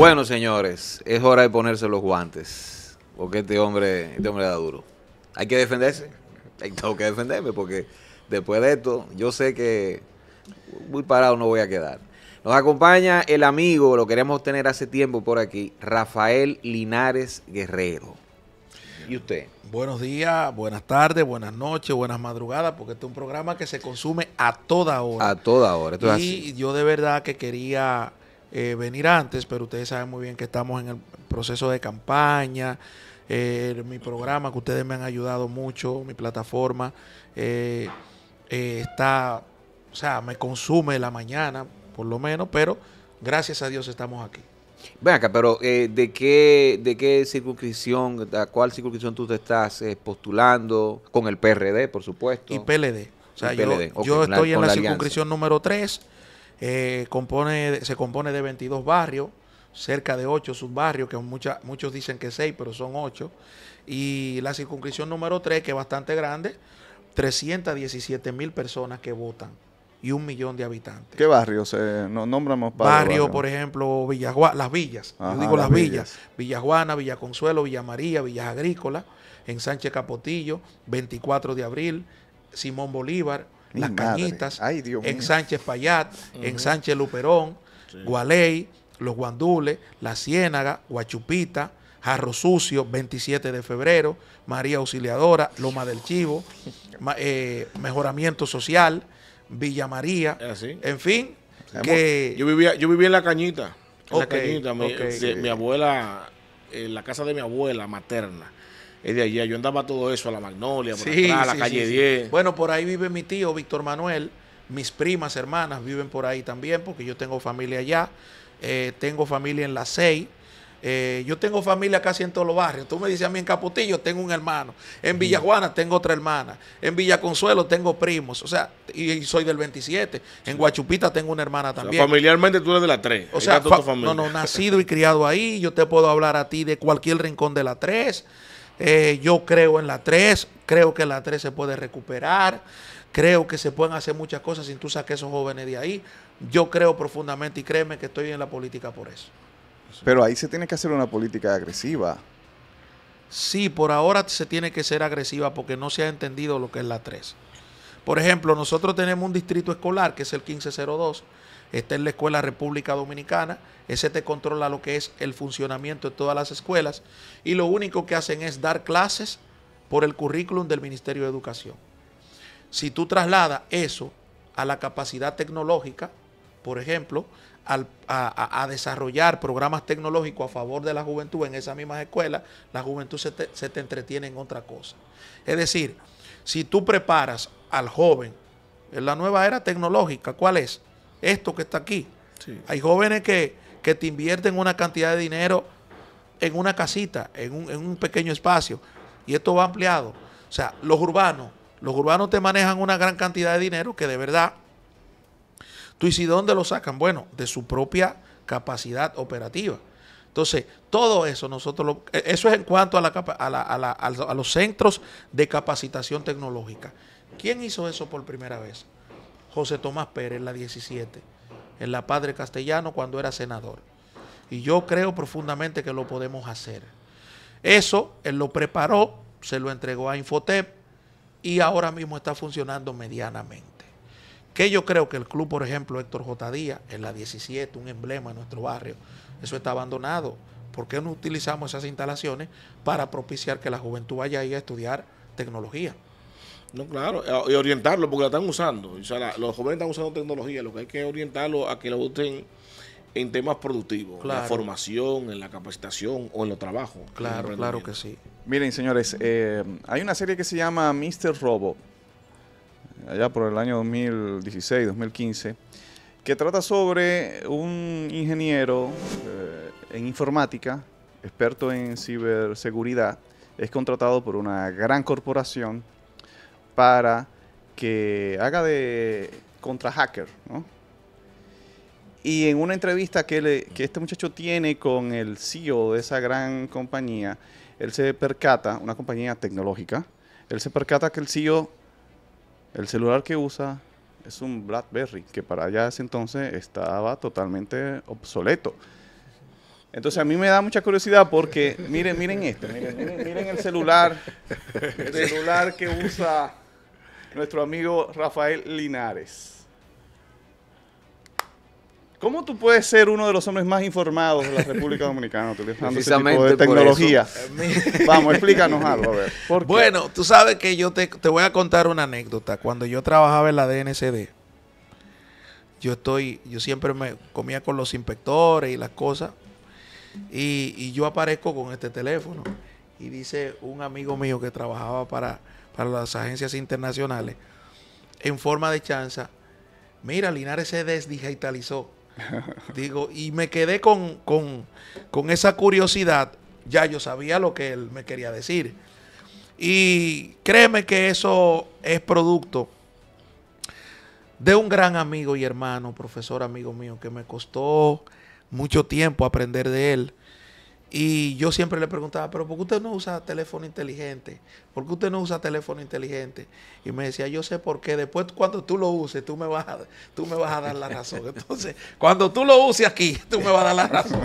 Bueno, señores, es hora de ponerse los guantes. Porque este hombre, este hombre da duro. Hay que defenderse. Tengo que defenderme porque después de esto, yo sé que muy parado no voy a quedar. Nos acompaña el amigo, lo queremos tener hace tiempo por aquí, Rafael Linares Guerrero. ¿Y usted? Buenos días, buenas tardes, buenas noches, buenas madrugadas, porque este es un programa que se consume a toda hora. A toda hora, y yo de verdad que quería eh, venir antes, pero ustedes saben muy bien que estamos en el proceso de campaña, eh, mi programa que ustedes me han ayudado mucho, mi plataforma eh, está, o sea, me consume la mañana, por lo menos, pero gracias a Dios estamos aquí. Ven acá, pero ¿de, qué, ¿de qué circunscripción, a cuál circunscripción tú te estás postulando? Con el PRD, por supuesto. Y PLD. O sea, yo, estoy en la, la circunscripción número 3 eh, compone, se compone de 22 barrios, cerca de 8 subbarrios, que muchos dicen que 6, pero son 8. Y la circunscripción número 3, que es bastante grande, 317 mil personas que votan y un millón de habitantes. ¿Qué barrios? nos nombramos barrio, por ejemplo, las villas. las, villas. Villajuana, Villa Consuelo, Villa María, Villas Agrícolas, en Sánchez Capotillo, 24 de abril, Simón Bolívar, las Cañitas, Dios en Sánchez Payat, en Sánchez Luperón, Gualey, Los Guandules, La Ciénaga, Guachupita, Jarro Sucio, 27 de febrero, María Auxiliadora, Loma del Chivo, eh, Mejoramiento Social, Villa María, ah, en fin. Yo, vivía, yo vivía en La Cañita, mi abuela, en la casa de mi abuela materna es de allá. Yo andaba todo eso a la Magnolia, a la calle 10. Bueno, por ahí vive mi tío Víctor Manuel. Mis primas, hermanas viven por ahí también, porque yo tengo familia allá. Eh, tengo familia en la 6. Eh, yo tengo familia casi en todos los barrios. Tú me dices a mí en Caputillo tengo un hermano. En Villajuana tengo otra hermana. En Villaconsuelo tengo primos. O sea, y, soy del 27. En Guachupita tengo una hermana también. familiarmente tú eres de la 3. O sea, no, no, nacido y criado ahí. Yo te puedo hablar a ti de cualquier rincón de la 3. Eh, yo creo en la 3, creo que la 3 se puede recuperar, creo que se pueden hacer muchas cosas sin tú saques esos jóvenes de ahí. Yo creo profundamente y créeme que estoy en la política por eso. Pero ahí se tiene que hacer una política agresiva. Sí, por ahora se tiene que ser agresiva porque no se ha entendido lo que es la 3. Por ejemplo, nosotros tenemos un distrito escolar que es el 1502, esta es la Escuela República Dominicana. Ese te controla lo que es el funcionamiento de todas las escuelas. Y lo único que hacen es dar clases por el currículum del Ministerio de Educación. Si tú trasladas eso a la capacidad tecnológica, por ejemplo, a, desarrollar programas tecnológicos a favor de la juventud en esas mismas escuelas, la juventud se se te entretiene en otra cosa. Es decir, si tú preparas al joven en la nueva era tecnológica, ¿cuál es? esto que está aquí. Hay jóvenes que, te invierten una cantidad de dinero en una casita, en un, pequeño espacio, y esto va ampliado. O sea, los urbanos, los urbanos te manejan una gran cantidad de dinero que de verdad, tú y si dónde lo sacan, bueno, de su propia capacidad operativa. Entonces, todo eso nosotros e, eso es en cuanto a, la, a, a los centros de capacitación tecnológica. ¿Quién hizo eso por primera vez? José Tomás Pérez la 17, en la Padre Castellano cuando era senador. Y yo creo profundamente que lo podemos hacer. Eso él lo preparó, se lo entregó a Infotep y ahora mismo está funcionando medianamente. Que yo creo que el club, por ejemplo, Héctor J. Díaz, en la 17, un emblema en nuestro barrio, eso está abandonado. ¿Por qué no utilizamos esas instalaciones para propiciar que la juventud vaya ahí a estudiar tecnología? No, claro, eh, y orientarlo, porque la están usando. los jóvenes están usando tecnología, lo que hay que orientarlo a que lo usen en temas productivos, en la formación, en la capacitación o en los trabajos. Claro, claro que sí. Miren, señores, eh, hay una serie que se llama Mr. Robot allá por el año 2016, 2015, que trata sobre un ingeniero eh, en informática, experto en ciberseguridad, es contratado por una gran corporación para que haga de contra hacker, Y en una entrevista que, este muchacho tiene con el CEO de esa gran compañía, él se percata, una compañía tecnológica, él se percata que el CEO, el celular que usa es un BlackBerry, que para allá ese entonces estaba totalmente obsoleto. Entonces a mí me da mucha curiosidad porque miren, miren esto, miren el celular, el celular que usa nuestro amigo Rafael Linares. ¿Cómo tú puedes ser uno de los hombres más informados de la República Dominicana utilizando tipo de tecnología? Eh, Vamos, explícanos algo, a ver. Bueno, tú sabes que yo te, voy a contar una anécdota. Cuando yo trabajaba en la DNCD, yo estoy, yo siempre me comía con los inspectores y las cosas. Y, y yo aparezco con este teléfono. Y dice un amigo mío que trabajaba para para las agencias internacionales, en forma de chanza, mira, Linares se desdigitalizó. Digo, y me quedé con, con, con esa curiosidad. Ya yo sabía lo que él me quería decir. Y créeme que eso es producto de un gran amigo y hermano, profesor amigo mío, que me costó mucho tiempo aprender de él. Y yo siempre le preguntaba, pero ¿por qué usted no usa teléfono inteligente? ¿Por qué usted no usa teléfono inteligente? Y me decía, yo sé por qué. Después cuando tú lo uses, tú me vas a, tú me vas a dar la razón. Entonces, cuando tú lo uses aquí, tú me vas a dar la razón.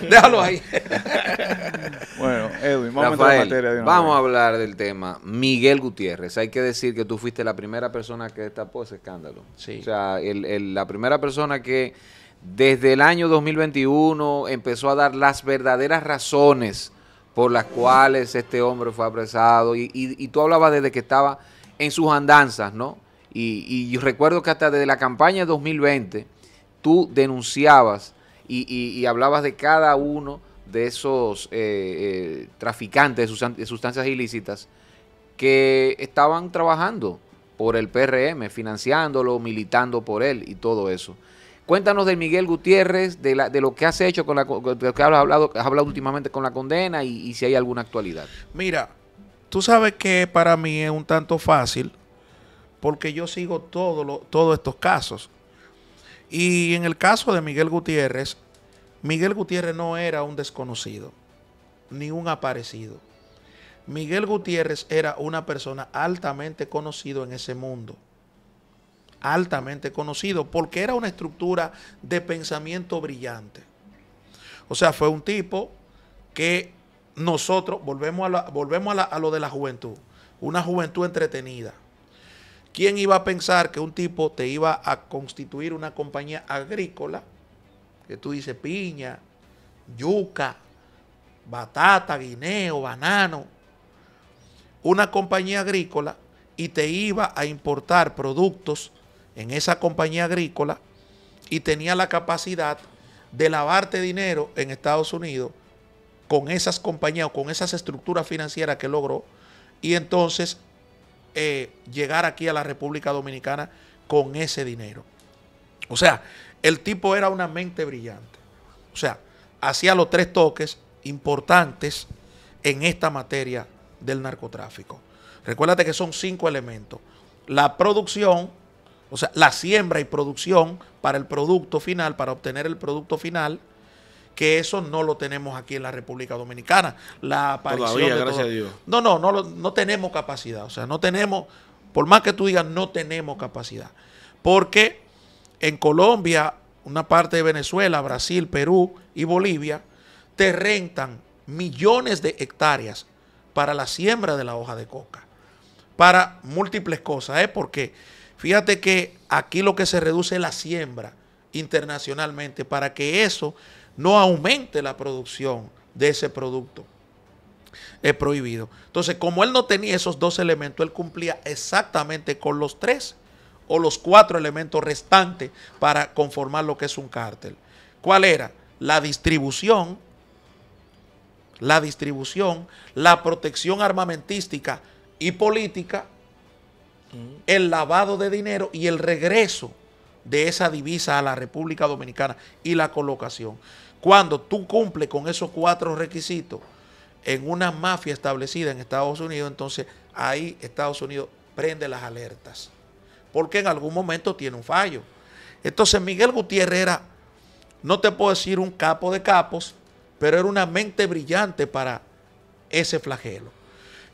Déjalo ahí. bueno, Edwin, vamos a Vamos a hablar del tema. Miguel Gutiérrez, hay que decir que tú fuiste la primera persona que destapó ese escándalo. Sí. O sea, el, el, la primera persona que desde el año 2021 empezó a dar las verdaderas razones por las cuales este hombre fue apresado. Y, tú hablabas desde que estaba en sus andanzas, ¿no? Y, recuerdo que hasta desde la campaña de 2020 tú denunciabas y, hablabas de cada uno de esos eh, eh, traficantes de sustancias ilícitas que estaban trabajando por el PRM, financiándolo, militando por él y todo eso. Cuéntanos de Miguel Gutiérrez, de, lo que has hecho, con la, de lo que has hablado, hablado últimamente con la condena y, si hay alguna actualidad. Mira, tú sabes que para mí es un tanto fácil porque yo sigo todos estos casos. Y en el caso de Miguel Gutiérrez, Miguel Gutiérrez no era un desconocido, ni un aparecido. Miguel Gutiérrez era una persona altamente conocido en ese mundo altamente conocido, porque era una estructura de pensamiento brillante. O sea, fue un tipo que nosotros, volvemos a, volvemos a, lo de la juventud, una juventud entretenida. ¿Quién iba a pensar que un tipo te iba a constituir una compañía agrícola? Que tú dices piña, yuca, batata, guineo, banano. Una compañía agrícola y te iba a importar productos en esa compañía agrícola y tenía la capacidad de lavarte dinero en Estados Unidos con esas compañías o con esas estructuras financieras que logró y entonces eh, llegar aquí a la República Dominicana con ese dinero. O sea, el tipo era una mente brillante. O sea, hacía los tres toques importantes en esta materia del narcotráfico. Recuérdate que son cinco elementos. La producción, o sea, la siembra y producción para el producto final, para obtener el producto final, que eso no lo tenemos aquí en la República Dominicana. La aparición Todavía, gracias a Dios. No, no, no, no tenemos capacidad. O sea, no tenemos, por más que tú digas, no tenemos capacidad. Porque en Colombia, una parte de Venezuela, Brasil, Perú y Bolivia, te rentan millones de hectáreas para la siembra de la hoja de coca. Para múltiples cosas, ¿eh? Porque Fíjate que aquí lo que se reduce es la siembra internacionalmente para que eso no aumente la producción de ese producto. Es prohibido. Entonces, como él no tenía esos dos elementos, él cumplía exactamente con los tres o los cuatro elementos restantes para conformar lo que es un cártel. ¿Cuál era? La distribución, la distribución, la protección armamentística y política el lavado de dinero y el regreso de esa divisa a la República Dominicana y la colocación. Cuando tú cumples con esos cuatro requisitos en una mafia establecida en Estados Unidos, entonces ahí Estados Unidos prende las alertas, porque en algún momento tiene un fallo. Entonces Miguel Gutiérrez era, no te puedo decir un capo de capos, pero era una mente brillante para ese flagelo.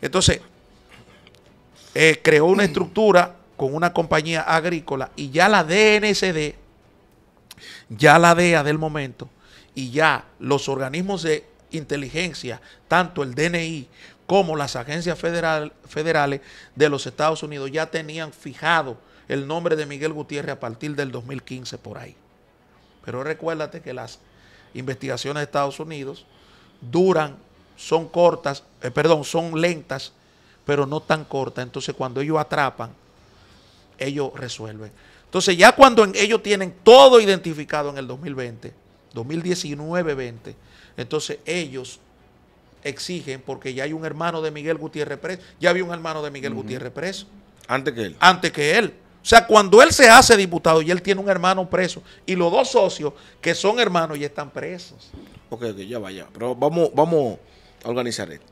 Entonces, eh, creó una mm. estructura con una compañía agrícola y ya la DNCD, ya la DEA del momento, y ya los organismos de inteligencia, tanto el DNI como las agencias federales de los Estados Unidos, ya tenían fijado el nombre de Miguel Gutiérrez a partir del 2015 por ahí. Pero recuérdate que las investigaciones de Estados Unidos duran, son cortas, eh, perdón, son lentas pero no tan corta. Entonces cuando ellos atrapan, ellos resuelven. Entonces ya cuando ellos tienen todo identificado en el 2020, 2019-20, entonces ellos exigen, porque ya hay un hermano de Miguel Gutiérrez preso, ya había un hermano de Miguel Gutiérrez preso. Antes que él. Antes que él. O sea, cuando él se hace diputado y él tiene un hermano preso, y los dos socios que son hermanos ya están presos. Ok, ok, ya vaya. Pero vamos, vamos a organizar esto.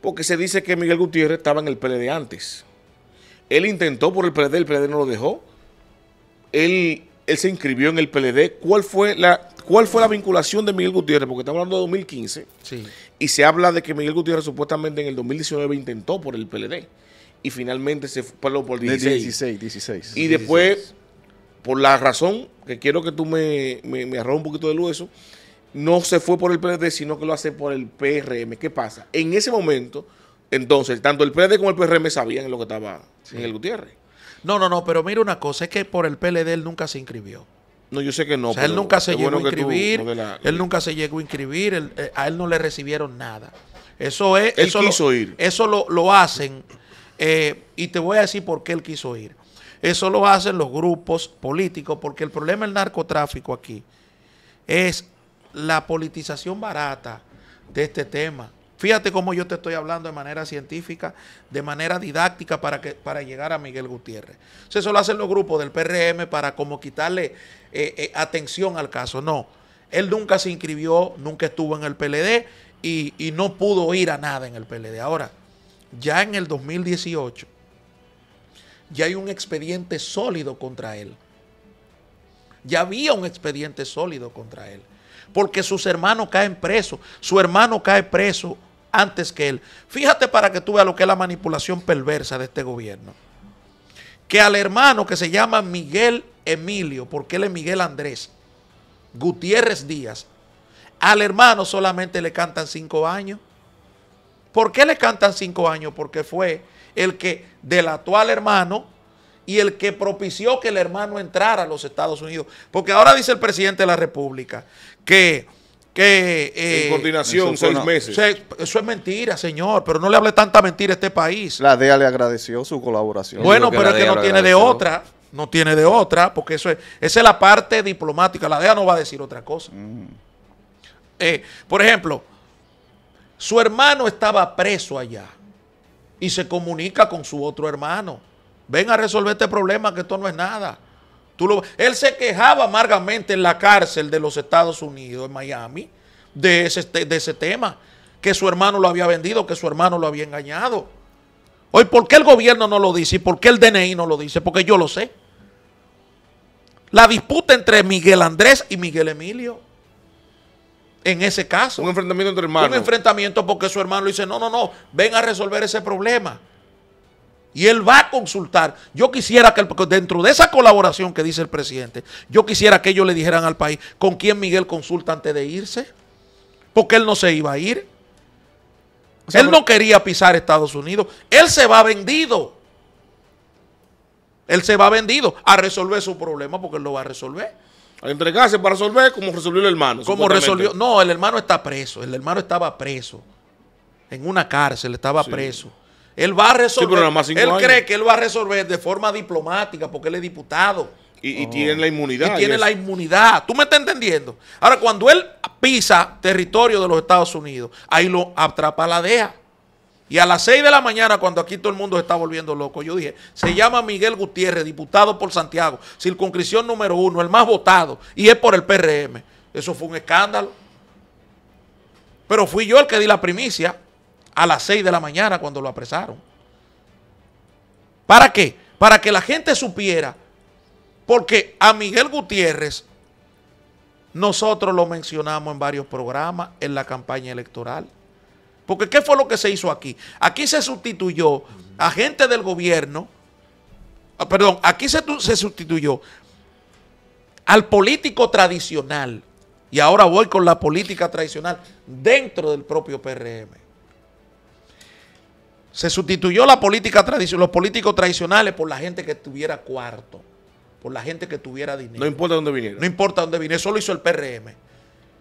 Porque se dice que Miguel Gutiérrez estaba en el PLD antes. Él intentó por el PLD, el PLD no lo dejó. Él, él se inscribió en el PLD. ¿Cuál fue la ¿Cuál fue la vinculación de Miguel Gutiérrez? Porque estamos hablando de 2015. Y se habla de que Miguel Gutiérrez supuestamente en el 2019 intentó por el PLD. Y finalmente se fue por 16. 16, 16. Y después, por la razón, que quiero que tú me, me, un poquito de luz eso, no se fue por el PLD, sino que lo hace por el PRM. ¿Qué pasa? En ese momento, entonces, tanto el PLD como el PRM sabían lo que estaba en el Gutiérrez. No, no, no, pero mira una cosa, es que por el PLD él nunca se inscribió. No, yo sé que no. O sea, él nunca se llegó a inscribir, él nunca se llegó a inscribir, a él no le recibieron nada. Eso es... Él quiso ir. Eso lo, lo hacen, eh, y te voy a decir por qué él quiso ir. Eso lo hacen los grupos políticos, porque el problema del narcotráfico aquí es la politización barata de este tema. Fíjate cómo yo te estoy hablando de manera científica, de manera didáctica para, que, para llegar a Miguel Gutiérrez. Eso lo hacen los grupos del PRM para como quitarle eh, eh, atención al caso. No, él nunca se inscribió, nunca estuvo en el PLD y, y no pudo ir a nada en el PLD. Ahora, ya en el 2018, ya hay un expediente sólido contra él. Ya había un expediente sólido contra él porque sus hermanos caen presos, su hermano cae preso antes que él. Fíjate para que tú veas lo que es la manipulación perversa de este gobierno. Que al hermano que se llama Miguel Emilio, porque él es Miguel Andrés, Gutiérrez Díaz, al hermano solamente le cantan cinco años. ¿Por qué le cantan cinco años? Porque fue el que delató al hermano y el que propició que el hermano entrara a los Estados Unidos. Porque ahora dice el presidente de la República que... que en eh, coordinación, seis meses. eso es mentira, señor, pero no le hable tanta mentira a este país. La DEA le agradeció su colaboración. Bueno, pero es que no tiene de otra, no tiene de otra, porque eso es, esa es la parte diplomática. La DEA no va a decir otra cosa. Mm. Eh, por ejemplo, su hermano estaba preso allá y se comunica con su otro hermano Ven a resolver este problema que esto no es nada. Tú lo... Él se quejaba amargamente en la cárcel de los Estados Unidos, en Miami, de ese, de ese tema, que su hermano lo había vendido, que su hermano lo había engañado. Hoy, ¿por qué el gobierno no lo dice? ¿Y por qué el DNI no lo dice? Porque yo lo sé. La disputa entre Miguel Andrés y Miguel Emilio. En ese caso. Un enfrentamiento entre hermanos. Un enfrentamiento porque su hermano dice, no, no, no, ven a resolver ese problema. Y él va a consultar. Yo quisiera que dentro de esa colaboración que dice el presidente, yo quisiera que ellos le dijeran al país con quién Miguel consulta antes de irse. Porque él no se iba a ir. él no quería pisar Estados Unidos. Él se va vendido. Él se va vendido a resolver su problema porque él lo va a resolver. A entregarse para resolver como resolvió el hermano. Como resolvió. No, el hermano está preso. El hermano estaba preso. En una cárcel estaba preso. Él va a resolver. él cree que él va a resolver de forma diplomática porque él es diputado. Y, tiene la inmunidad. Y tiene la inmunidad. ¿Tú me estás entendiendo? Ahora, cuando él pisa territorio de los Estados Unidos, ahí lo atrapa la DEA. Y a las 6 de la mañana, cuando aquí todo el mundo se está volviendo loco, yo dije, se llama Miguel Gutiérrez, diputado por Santiago, circunscripción número uno, el más votado, y es por el PRM. Eso fue un escándalo. Pero fui yo el que di la primicia a las 6 de la mañana cuando lo apresaron. ¿Para qué? Para que la gente supiera. Porque a Miguel Gutiérrez nosotros lo mencionamos en varios programas en la campaña electoral. Porque ¿qué fue lo que se hizo aquí? Aquí se sustituyó a gente del gobierno, ah, perdón, aquí se, se sustituyó al político tradicional. Y ahora voy con la política tradicional dentro del propio PRM. Se sustituyó la política tradicional, los políticos tradicionales por la gente que tuviera cuarto, por la gente que tuviera dinero. No importa dónde viniera. No importa dónde viniera, eso lo hizo el PRM.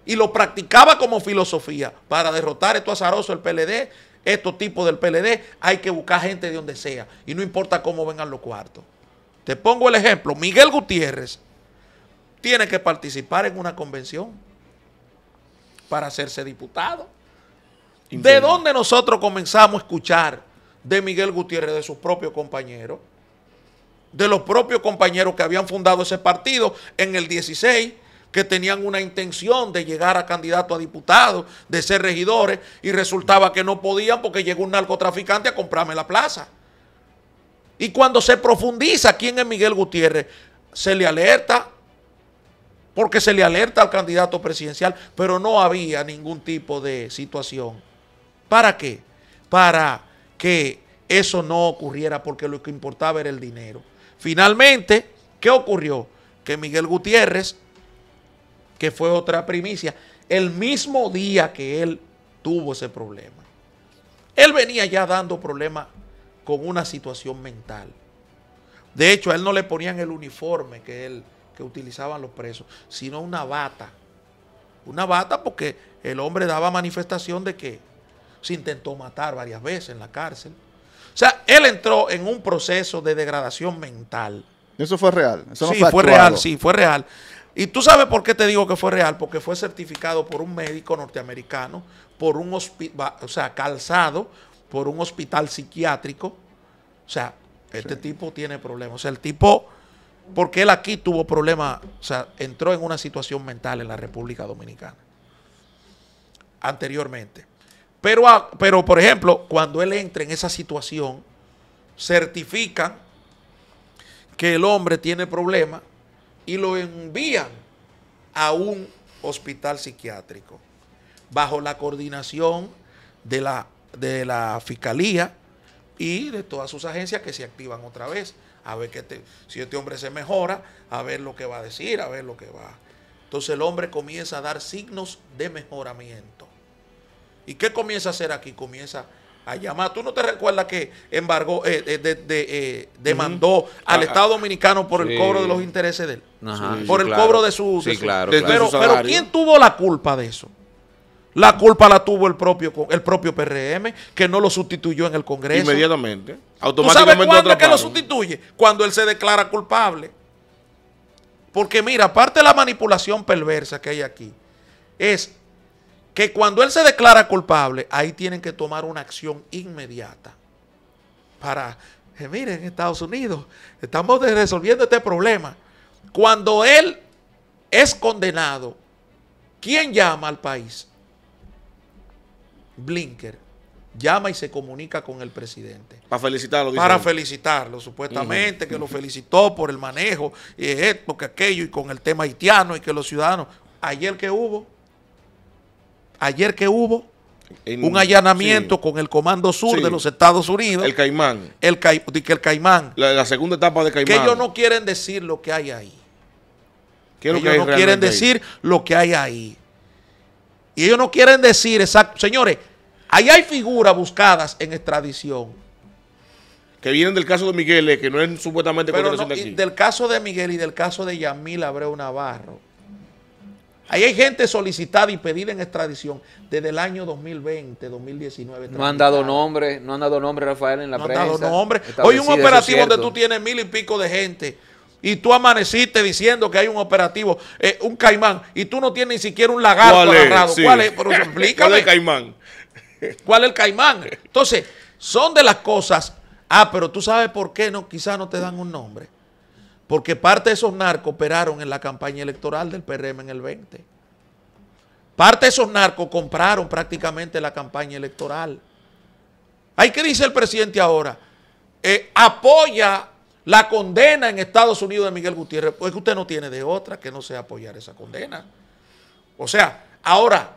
Y lo practicaba como filosofía para derrotar esto azaroso el PLD, estos tipos del PLD, hay que buscar gente de donde sea. Y no importa cómo vengan los cuartos. Te pongo el ejemplo, Miguel Gutiérrez tiene que participar en una convención para hacerse diputado. ¿De dónde nosotros comenzamos a escuchar de Miguel Gutiérrez, de sus propios compañeros? De los propios compañeros que habían fundado ese partido en el 16, que tenían una intención de llegar a candidato a diputado, de ser regidores, y resultaba que no podían porque llegó un narcotraficante a comprarme la plaza. Y cuando se profundiza quién es Miguel Gutiérrez, se le alerta, porque se le alerta al candidato presidencial, pero no había ningún tipo de situación ¿Para qué? Para que eso no ocurriera porque lo que importaba era el dinero. Finalmente, ¿qué ocurrió? Que Miguel Gutiérrez, que fue otra primicia, el mismo día que él tuvo ese problema, él venía ya dando problemas con una situación mental. De hecho, a él no le ponían el uniforme que él que utilizaban los presos, sino una bata. Una bata porque el hombre daba manifestación de que se intentó matar varias veces en la cárcel. O sea, él entró en un proceso de degradación mental. Eso fue real. Eso sí, fue, real, sí, fue real. Y tú sabes por qué te digo que fue real, porque fue certificado por un médico norteamericano, por un hospital, o sea, calzado por un hospital psiquiátrico. O sea, este tipo tiene problemas. O sea, el tipo, porque él aquí tuvo problemas, o sea, entró en una situación mental en la República Dominicana anteriormente. Ah, pero, por ejemplo, cuando él entra en esa situación, certifican que el hombre tiene problemas y lo envían a un hospital psiquiátrico bajo la coordinación de la, de la fiscalía y de todas sus agencias que se activan otra vez. A ver que si este hombre se mejora, a ver lo que va a decir, a ver lo que va. Entonces el hombre comienza a dar signos de mejoramiento. ¿Y qué comienza a hacer aquí? Comienza a llamar. ¿Tú no te recuerdas que embargó, eh, eh, demandó al ah, ah. Estado Dominicano por el cobro de los intereses de él? por el cobro de su... claro, Pero, ¿quién tuvo la culpa de eso? La culpa la tuvo el propio, el propio PRM, que no lo sustituyó en el Congreso. Inmediatamente. Automáticamente ¿Tú sabes cuándo es que lo sustituye? Cuando él se declara culpable. Porque mira, aparte de la manipulación perversa que hay aquí, es que cuando él se declara culpable, ahí tienen que tomar una acción inmediata para, eh, miren, Estados Unidos, estamos resolviendo este problema. Cuando él es condenado, ¿quién llama al país? Blinker llama y se comunica con el presidente. Para felicitarlo. Para felicitarlo, supuestamente, que lo felicitó por el manejo y esto, que aquello, y con el tema haitiano y que los ciudadanos. Ayer que hubo, ayer que hubo un allanamiento con el Comando Sur de los Estados Unidos. El Caimán. El, el Caimán. La, segunda etapa de Caimán. Que ellos no quieren decir lo que hay ahí. Que ellos no quieren decir lo que hay ahí. Y ellos no quieren decir exacto. Señores, ahí hay figuras buscadas en extradición. Que vienen del caso de Miguel, eh, que no es supuestamente Pero Del caso de Miguel y del caso de Yamil Abreu Navarro Ahí hay gente solicitada y pedida en extradición desde el año 2020, 2019. No han dado nombre, no han dado nombre, Rafael, en la prensa. No han dado nombre. Hoy un operativo donde tú tienes mil y pico de gente y tú amaneciste diciendo que hay un operativo, eh, un caimán, y tú no tienes ni siquiera un lagarto agarrado. ¿Cuál es? ¿Cuál es el caimán? ¿Cuál es el caimán? Entonces, son de las cosas. Ah, pero tú sabes por qué no, quizás no te dan un nombre. Porque parte de esos narcos operaron en la campaña electoral del PRM en el 20. Parte de esos narcos compraron prácticamente la campaña electoral. Ahí qué dice el presidente ahora, eh, apoya la condena en Estados Unidos de Miguel Gutiérrez. Pues usted no tiene de otra que no sea apoyar esa condena. O sea, ahora,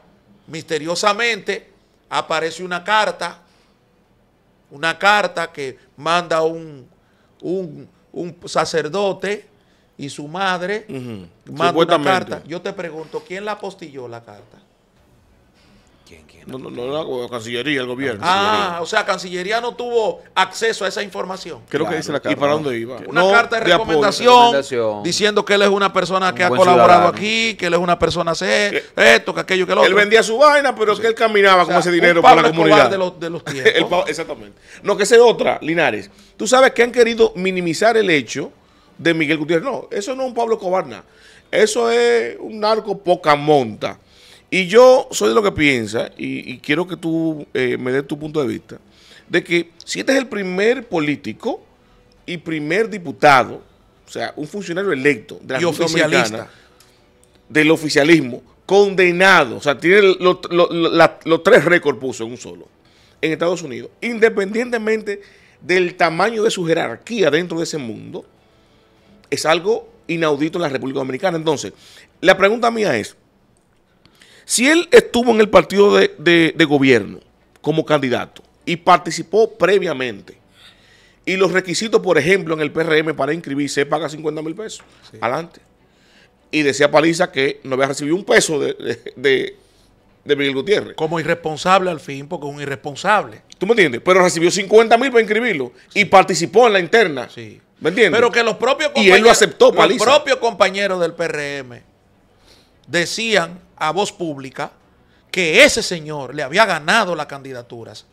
misteriosamente, aparece una carta, una carta que manda un, un un sacerdote y su madre uh una carta. Yo te pregunto, ¿quién la apostilló la carta? No, no, no, la Cancillería, el gobierno. Ah, ah, o sea, Cancillería no tuvo acceso a esa información. Creo que dice la carta. ¿Y para dónde iba? Una carta de, recomendación, diciendo que él es una persona que ha colaborado aquí, que él es una persona C, eh, esto, que aquello, que lo otro. Él vendía su vaina, pero es que él caminaba con ese dinero para la comunidad. De los, de los tiempos. exactamente. No, que sea otra, Linares. Tú sabes que han querido minimizar el hecho de Miguel Gutiérrez. No, eso no es un Pablo Cobarna. Eso es un narco poca monta. Y yo soy de lo que piensa, y, quiero que tú eh, me des tu punto de vista, de que si este es el primer político y primer diputado, o sea, un funcionario electo de la oficialista. del oficialismo, condenado, o sea, tiene los tres récords puso en un solo, en Estados Unidos, independientemente del tamaño de su jerarquía dentro de ese mundo, es algo inaudito en la República Dominicana. Entonces, la pregunta mía es, si él estuvo en el partido de, gobierno como candidato y participó previamente y los requisitos, por ejemplo, en el PRM para inscribirse, paga 50 mil pesos. Adelante. Y decía Paliza que no había recibido un peso de, de, Miguel Gutiérrez. Como irresponsable al fin, porque es un irresponsable. ¿Tú me entiendes? Pero recibió 50 mil para inscribirlo y participó en la interna. Sí. ¿Me entiendes? Pero que los propios compañeros. Y él lo aceptó, Paliza. Los propios compañeros del PRM decían a voz pública que ese señor le había ganado las candidaturas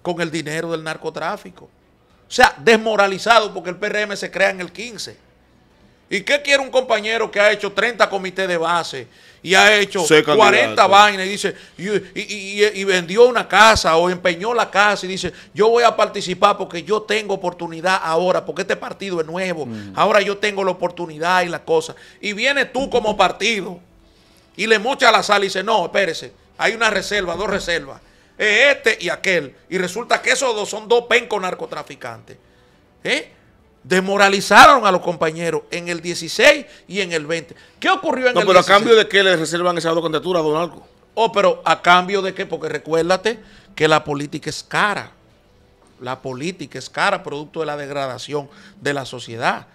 con el dinero del narcotráfico. O sea, desmoralizado porque el PRM se crea en el 15. ¿Y qué quiere un compañero que ha hecho 30 comités de base y ha hecho 40 vainas y dice, y, vendió una casa o empeñó la casa y dice, yo voy a participar porque yo tengo oportunidad ahora, porque este partido es nuevo, mm. ahora yo tengo la oportunidad y la cosa. Y viene tú como partido y le mocha la sal y dice, no, espérese, hay una reserva, dos reservas, este y aquel. Y resulta que esos dos son dos pencos narcotraficantes. ¿Eh? Demoralizaron a los compañeros en el 16 y en el 20. ¿Qué ocurrió en el 16? No, pero a cambio de qué le reservan esas dos candidaturas, don Alco. Oh, pero a cambio de qué, porque recuérdate que la política es cara. La política es cara, producto de la degradación de la sociedad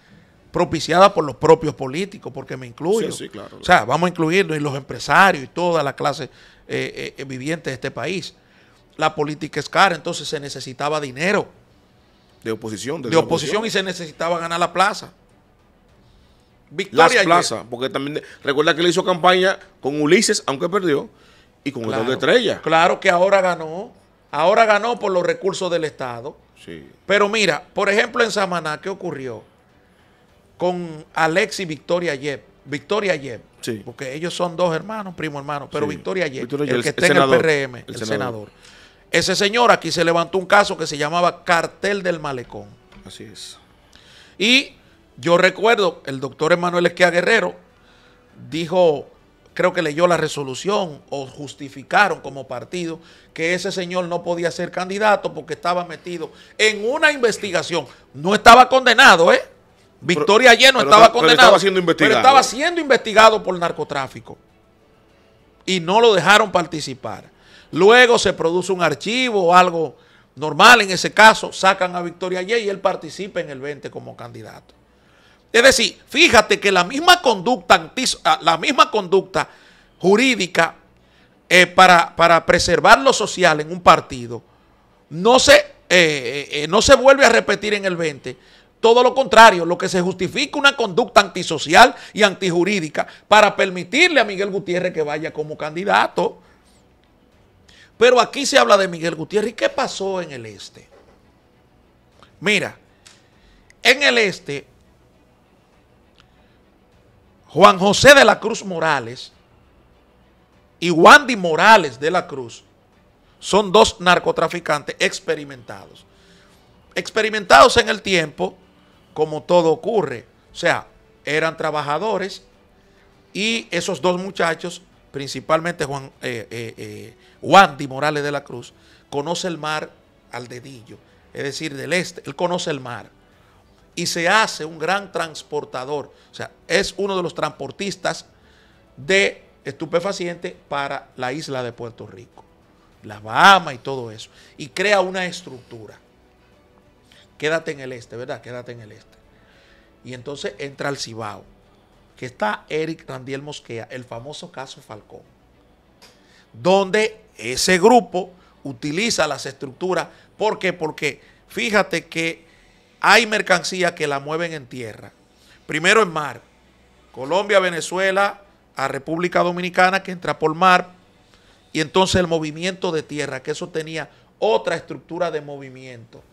propiciada por los propios políticos, porque me incluyo. claro, O sea, vamos a incluirnos y los empresarios y toda la clase eh, eh, viviente de este país. La política es cara, entonces se necesitaba dinero. De oposición. De, oposición, y se necesitaba ganar la plaza. Victoria Las plazas, porque también recuerda que le hizo campaña con Ulises, aunque perdió, y con claro, de Estrella. Claro que ahora ganó, ahora ganó por los recursos del Estado. Sí. Pero mira, por ejemplo en Samaná, ¿qué ocurrió? con Alex y Victoria Yep. Victoria Yep. Sí. Porque ellos son dos hermanos, primo hermano, pero Victoria Yep, el que está en el PRM, el, senador. Ese señor aquí se levantó un caso que se llamaba Cartel del Malecón. Así es. Y yo recuerdo, el doctor Emanuel Esquia Guerrero dijo, creo que leyó la resolución o justificaron como partido que ese señor no podía ser candidato porque estaba metido en una investigación. No estaba condenado, ¿eh? Victoria pero, no estaba condenado. siendo investigado. Pero estaba siendo investigado por narcotráfico. Y no lo dejaron participar. Luego se produce un archivo o algo normal en ese caso. Sacan a Victoria Ye y él participa en el 20 como candidato. Es decir, fíjate que la misma conducta, ah, la misma conducta jurídica eh, para, preservar lo social en un partido no se, eh, eh, no se vuelve a repetir en el 20 todo lo contrario, lo que se justifica una conducta antisocial y antijurídica para permitirle a Miguel Gutiérrez que vaya como candidato. Pero aquí se habla de Miguel Gutiérrez. ¿Y qué pasó en el este? Mira, en el este, Juan José de la Cruz Morales y Wandy Morales de la Cruz son dos narcotraficantes experimentados. Experimentados en el tiempo como todo ocurre. O sea, eran trabajadores y esos dos muchachos, principalmente Juan, Juan eh, eh, eh, Di Morales de la Cruz, conoce el mar al dedillo, es decir, del este, él conoce el mar y se hace un gran transportador, o sea, es uno de los transportistas de estupefacientes para la isla de Puerto Rico, la Bahamas y todo eso, y crea una estructura quédate en el este, ¿verdad? Quédate en el este. Y entonces entra al Cibao, que está Eric Randiel Mosquea, el famoso caso Falcón, donde ese grupo utiliza las estructuras. ¿Por qué? Porque fíjate que hay mercancía que la mueven en tierra. Primero en mar. Colombia, Venezuela, a República Dominicana, que entra por mar. Y entonces el movimiento de tierra, que eso tenía otra estructura de movimiento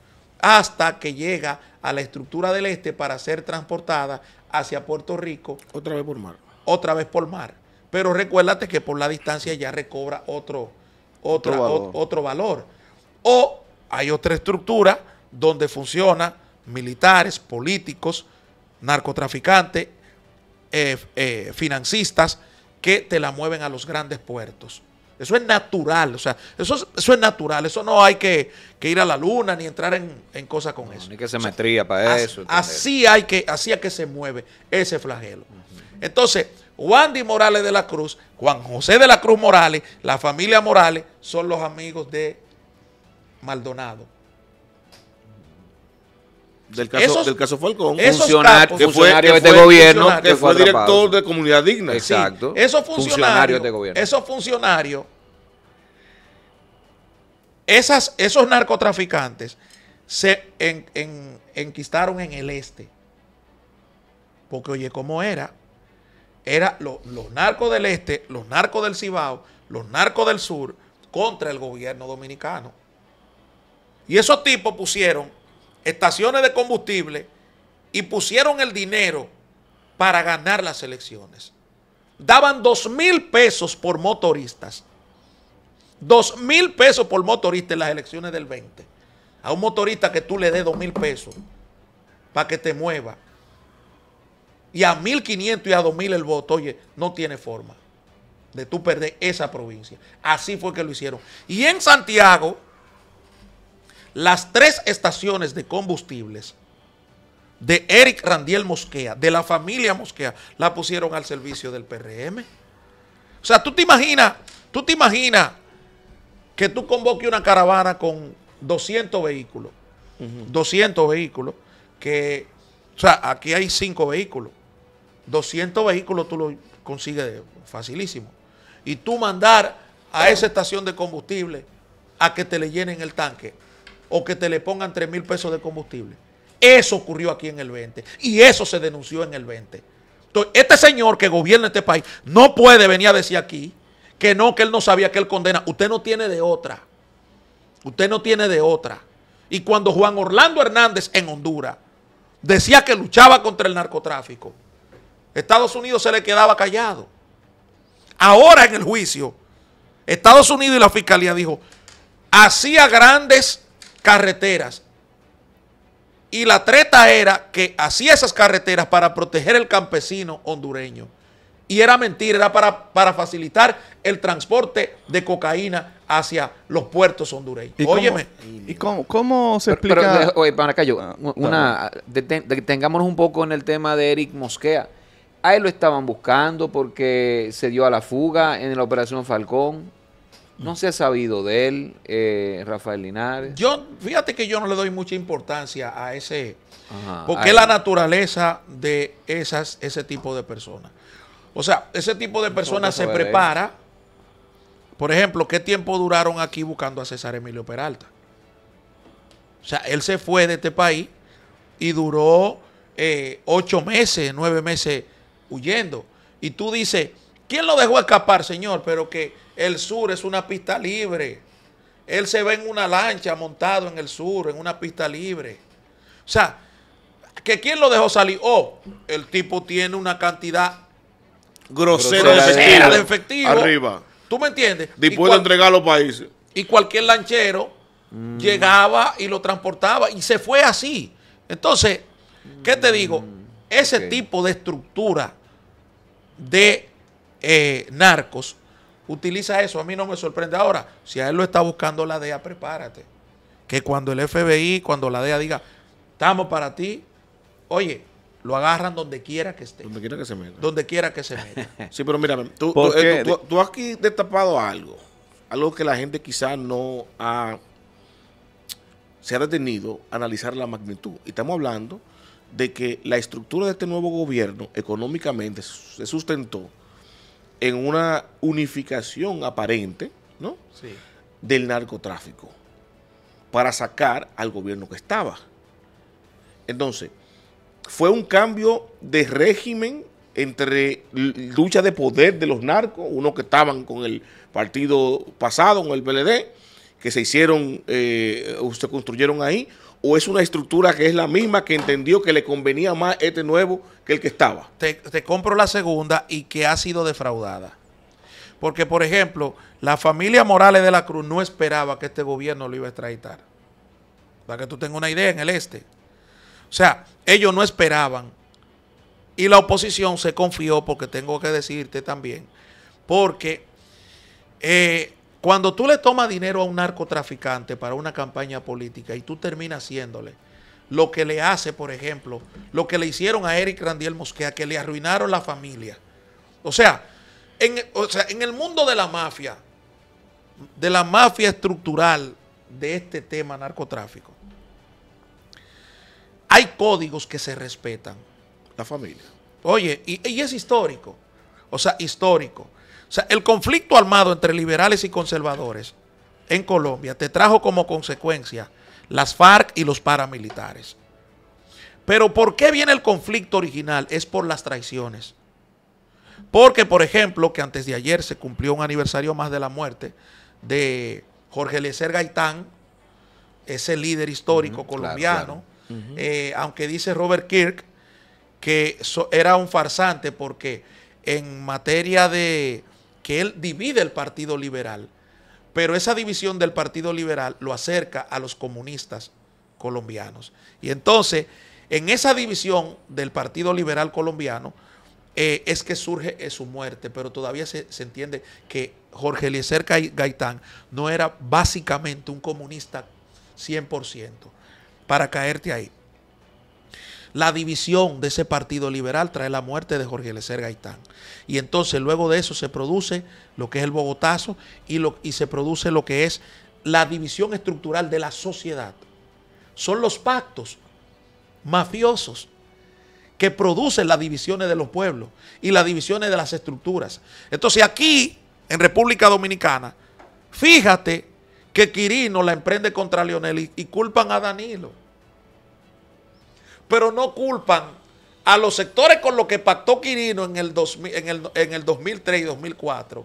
hasta que llega a la estructura del este para ser transportada hacia Puerto Rico. Otra vez por mar. Otra vez por mar. Pero recuérdate que por la distancia ya recobra otro, otro, valor. O, hay otra estructura donde funciona militares, políticos, narcotraficantes, financiistas eh, eh, financistas que te la mueven a los grandes puertos. Eso es natural, o sea, eso, es natural, eso no hay que, ir a la luna ni entrar en, cosas con eso. Ni que se metría para eso. Así hay que, así es que se mueve ese flagelo. Entonces, Juan Entonces, Morales de la Cruz, Juan José de la Cruz Morales, la familia Morales son los amigos de Maldonado. Del caso, del caso Falcón. Funcionario, que fue, de gobierno. Que, fue, director de Comunidad Digna. Exacto. esos funcionarios. Funcionario de Esos funcionarios. Esas, esos narcotraficantes se enquistaron en el este. Porque, oye, ¿cómo era? Era los narcos del este, los narcos del Cibao, los narcos del sur, contra el gobierno dominicano. Y esos tipos pusieron estaciones de combustible y pusieron el dinero para ganar las elecciones. Daban dos mil pesos por motoristas. Dos mil pesos por motorista en las elecciones del 20. A un motorista que tú le des dos mil pesos para que te mueva. Y a 1.500 y a 2.000 el voto. Oye, no tiene forma de tú perder esa provincia. Así fue que lo hicieron. Y en Santiago, las tres estaciones de combustibles de Eric Randiel Mosquea, de la familia Mosquea, la pusieron al servicio del PRM. O sea, tú te imaginas, tú te imaginas que tú convoques una caravana con 200 vehículos, 200 vehículos, que, o sea, aquí hay 5 vehículos, 200 vehículos tú lo consigues facilísimo. Y tú mandar a esa estación de combustible a que te le llenen el tanque o que te le pongan 3 mil pesos de combustible. Eso ocurrió aquí en el 20 y eso se denunció en el 20. este señor que gobierna este país no puede venir a decir aquí que no, que él no sabía que él condena. Usted no tiene de otra. Usted no tiene de otra. Y cuando Juan Orlando Hernández en Honduras decía que luchaba contra el narcotráfico, Estados Unidos se le quedaba callado. Ahora en el juicio, Estados Unidos y la fiscalía dijo, hacía grandes carreteras. Y la treta era que hacía esas carreteras para proteger el campesino hondureño. Y era mentira, era para, para facilitar el transporte de cocaína hacia los puertos hondureños. ¿Y Óyeme. ¿Y cómo, se explica? oye, para acá yo, ah, una, detengámonos un poco en el tema de Eric Mosquea. A él lo estaban buscando porque se dio a la fuga en la operación Falcón. No se ha sabido de él, eh, Rafael Linares. Yo, fíjate que yo no le doy mucha importancia a ese, porque es la naturaleza de esas, ese tipo de personas. O sea, ese tipo de personas se prepara. Por ejemplo, ¿qué tiempo duraron aquí buscando a César Emilio Peralta? O sea, él se fue de este país y duró eh, ocho meses, nueve meses huyendo. Y tú dices, ¿quién lo dejó escapar, señor? Pero que el sur es una pista libre. Él se ve en una lancha montado en el sur, en una pista libre. O sea, que quién lo dejó salir. Oh, el tipo tiene una cantidad grosera, de, efectivo, Arriba. ¿Tú me entiendes? Y entregar los países. Y cualquier lanchero llegaba y lo transportaba y se fue así. Entonces, ¿qué te digo? Ese tipo de estructura de eh, narcos utiliza eso, a mí no me sorprende. Ahora, si a él lo está buscando la DEA, prepárate. Que cuando el FBI, cuando la DEA diga, estamos para ti, oye, lo agarran donde quiera que esté. Donde quiera que se meta. Donde quiera que se meta. sí, pero mira, tú, has eh, aquí destapado algo, algo que la gente quizás no ha, se ha detenido a analizar la magnitud. Y estamos hablando de que la estructura de este nuevo gobierno económicamente se sustentó en una unificación aparente del narcotráfico para sacar al gobierno que estaba. Entonces, fue un cambio de régimen entre lucha de poder de los narcos, unos que estaban con el partido pasado, con el PLD, que se hicieron, eh, se construyeron ahí, o es una estructura que es la misma que entendió que le convenía más este nuevo que el que estaba? Te, compro la segunda y que ha sido defraudada. Porque, por ejemplo, la familia Morales de la Cruz no esperaba que este gobierno lo iba a extraditar. Para que tú tengas una idea, en el este. O sea, ellos no esperaban. Y la oposición se confió, porque tengo que decirte también, porque eh, cuando tú le tomas dinero a un narcotraficante para una campaña política y tú terminas haciéndole lo que le hace, por ejemplo, lo que le hicieron a Eric Randiel Mosquea, que le arruinaron la familia. O sea, en, el mundo de la mafia, de la mafia estructural de este tema narcotráfico, hay códigos que se respetan. La familia. Oye, y es histórico. O sea, histórico sea, el conflicto armado entre liberales y conservadores en Colombia te trajo como consecuencia las FARC y los paramilitares. Pero ¿por qué viene el conflicto original? Es por las traiciones. Porque, por ejemplo, que antes de ayer se cumplió un aniversario más de la muerte de Jorge Lecer Gaitán, ese líder histórico colombiano, eh, aunque dice Robert Kirk que era un farsante porque en materia de que él divide el Partido Liberal, pero esa división del Partido Liberal lo acerca a los comunistas colombianos. Y entonces, en esa división del Partido Liberal colombiano, eh, es que surge eh, su muerte, pero todavía se, se, entiende que Jorge Eliezer Gaitán no era básicamente un comunista 100%, para caerte ahí. La división de ese partido liberal trae la muerte de Jorge Lecer Gaitán. Y entonces luego de eso se produce lo que es el Bogotazo y, lo, y se produce lo que es la división estructural de la sociedad. Son los pactos mafiosos que producen las divisiones de los pueblos y las divisiones de las estructuras. Entonces aquí, en República Dominicana, fíjate que Quirino la emprende contra Leonel y culpan a Danilo pero no culpan a los sectores con los que pactó Quirino en el, 2003 y 2004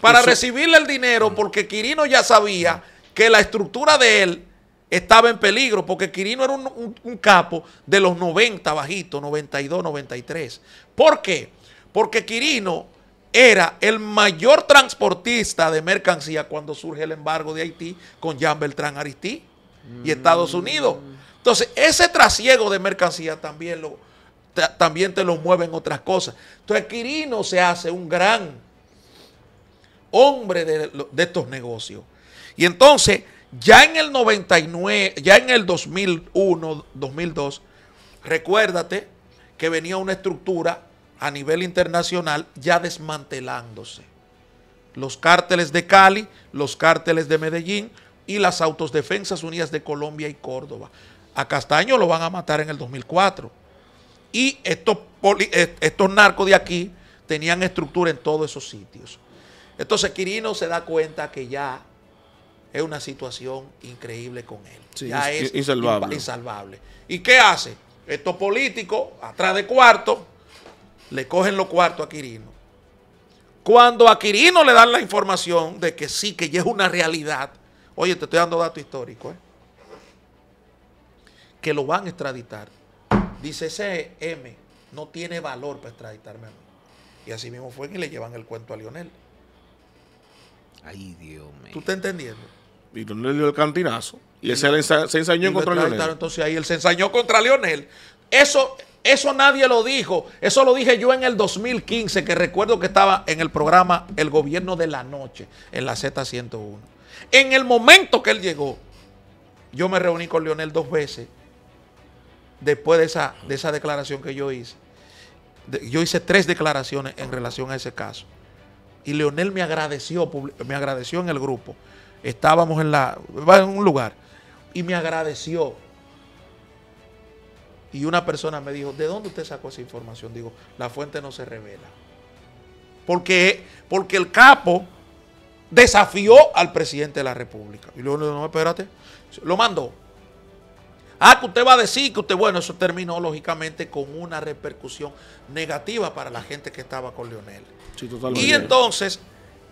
para recibirle el dinero mm. porque Quirino ya sabía mm. que la estructura de él estaba en peligro porque Quirino era un, capo de los 90 bajitos, 92, 93. ¿Por qué? Porque Quirino era el mayor transportista de mercancía cuando surge el embargo de Haití con Jean Beltrán Aristí y Estados mm. Unidos. Entonces, ese trasiego de mercancía también, lo, también te lo mueven otras cosas. Entonces, Quirino se hace un gran hombre de, de estos negocios. Y entonces, ya en el 99, ya en el 2001, 2002, recuérdate que venía una estructura a nivel internacional ya desmantelándose. Los cárteles de Cali, los cárteles de Medellín y las Autodefensas Unidas de Colombia y Córdoba. A Castaño lo van a matar en el 2004. Y estos, eh, estos narcos de aquí tenían estructura en todos esos sitios. Entonces Quirino se da cuenta que ya es una situación increíble con él. ya es insalvable. ¿Y qué hace? Estos políticos, atrás de cuarto, le cogen los cuartos a Quirino. Cuando a Quirino le dan la información de que sí, que ya es una realidad, oye, te estoy dando dato histórico, ¿eh? que lo van a extraditar. Dice, ese M no tiene valor para extraditarme Y así mismo fue que le llevan el cuento a Lionel. Ay, Dios mío. ¿Tú estás entendiendo? Y Lionel dio el cantinazo. Y, él se, ensañó contra Lionel. Entonces ahí él se ensañó contra Lionel. Eso, eso nadie lo dijo. Eso lo dije yo en el 2015, que recuerdo que estaba en el programa El Gobierno de la Noche, en la Z101. En el momento que él llegó, yo me reuní con Lionel dos veces después de esa, de esa declaración que yo hice. yo hice tres declaraciones en relación a ese caso. Y Leonel me agradeció, me agradeció en el grupo. Estábamos en la en un lugar y me agradeció. Y una persona me dijo, ¿de dónde usted sacó esa información? Digo, la fuente no se revela. Porque, porque el capo desafió al presidente de la República. Y luego, no, espérate, lo mandó. Ah, que usted va a decir que usted, bueno, eso terminó lógicamente con una repercusión negativa para la gente que estaba con Leonel. Sí, totalmente. Y entonces,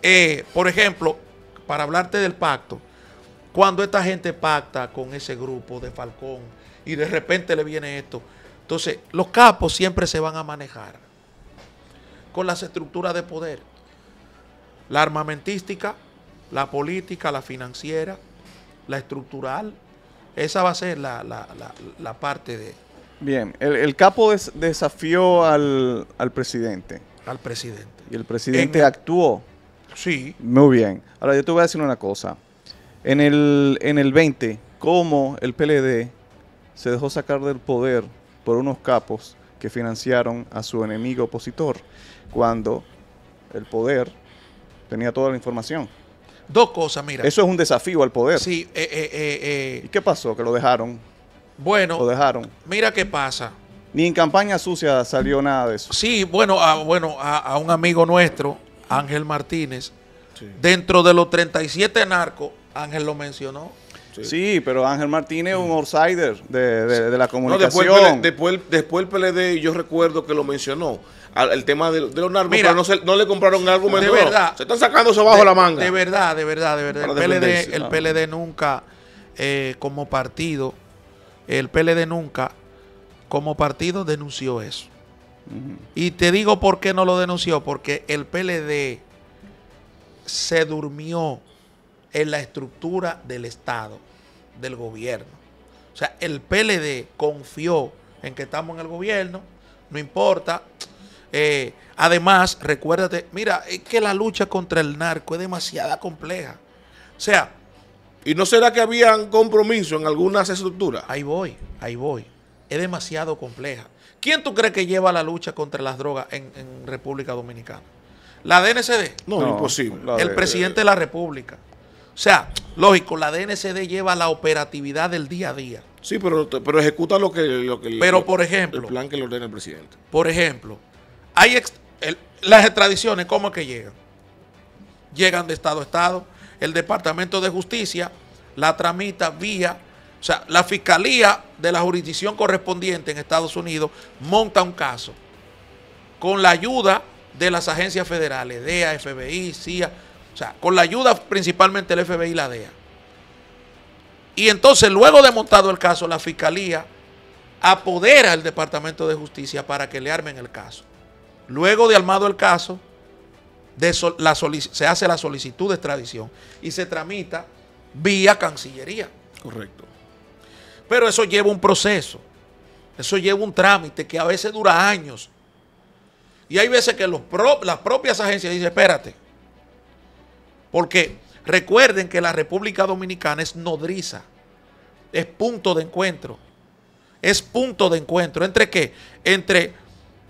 eh, por ejemplo, para hablarte del pacto, cuando esta gente pacta con ese grupo de Falcón y de repente le viene esto, entonces los capos siempre se van a manejar con las estructuras de poder, la armamentística, la política, la financiera, la estructural, esa va a ser la, la, la, parte de... Bien, el, capo desafió al, al, presidente. Al presidente. Y el presidente actuó. Sí. Muy bien. Ahora yo te voy a decir una cosa. En el, en el 20, cómo el PLD se dejó sacar del poder por unos capos que financiaron a su enemigo opositor, cuando el poder tenía toda la información. Dos cosas, mira. Eso es un desafío al poder. Sí. Eh eh, eh, eh, ¿Y qué pasó? Que lo dejaron. Bueno. Lo dejaron. Mira qué pasa. Ni en campaña sucia salió nada de eso. Sí, bueno, a, bueno, a, un amigo nuestro, Ángel Martínez, dentro de los 37 narcos, Ángel lo mencionó. Sí. pero Ángel Martínez es un outsider de, la e, comunicación. después, después, después, el PLD, e yo recuerdo que lo mencionó el tema de, los narcos, no, le compraron algo De Se están sacando eso bajo la manga. De verdad, de verdad, de verdad. el PLD, ah. nunca, eh, como partido, el PLD nunca, como partido, denunció eso. Y te digo por qué no lo denunció, porque el PLD se durmió en la estructura del Estado, del gobierno. O sea, el PLD confió en que estamos en el gobierno, no importa, eh, además, recuérdate, mira, es que la lucha contra el narco es demasiada compleja. O sea... ¿Y no será que habían compromiso en algunas estructuras? Ahí voy, ahí voy. Es demasiado compleja. ¿Quién tú crees que lleva la lucha contra las drogas en, República Dominicana? ¿La DNCD? No, imposible. El presidente de, la República. O sea, lógico, la DNCD lleva la operatividad del día a día. Sí, pero, pero ejecuta lo que, lo que pero, por ejemplo, el plan que le ordena el presidente. Por ejemplo, las extradiciones, ¿cómo es que llegan? Llegan de Estado a Estado. El Departamento de Justicia la tramita vía, o sea, la Fiscalía de la jurisdicción correspondiente en Estados Unidos monta un caso con la ayuda de las agencias federales, DEA, FBI, CIA, o sea, con la ayuda principalmente del FBI y la DEA. Y entonces, luego de montado el caso, la Fiscalía apodera al Departamento de Justicia para que le armen el caso. Luego de armado el caso, se hace la solicitud de extradición y se tramita vía Cancillería. Correcto. Pero eso lleva un proceso, eso lleva un trámite que a veces dura años. Y hay veces que las propias agencias dicen, espérate, porque recuerden que la República Dominicana es nodriza, es punto de encuentro, es punto de encuentro. ¿Entre qué? Entre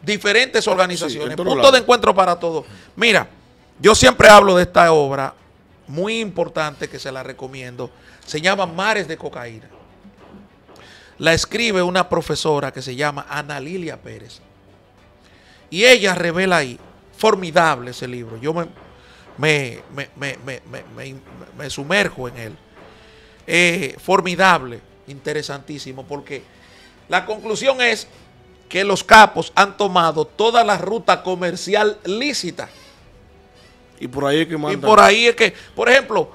diferentes organizaciones, punto de encuentro para todos. Mira, yo siempre hablo de esta obra muy importante que se la recomiendo. Se llama Mares de Cocaína. La escribe una profesora que se llama Ana Lilia Pérez. Y ella revela ahí, formidable ese libro. Yo me, me, me, sumerjo en él. Eh, formidable, interesantísimo, porque la conclusión es que los capos han tomado toda la ruta comercial lícita. Y por ahí es que Y por ahí es que, por ejemplo,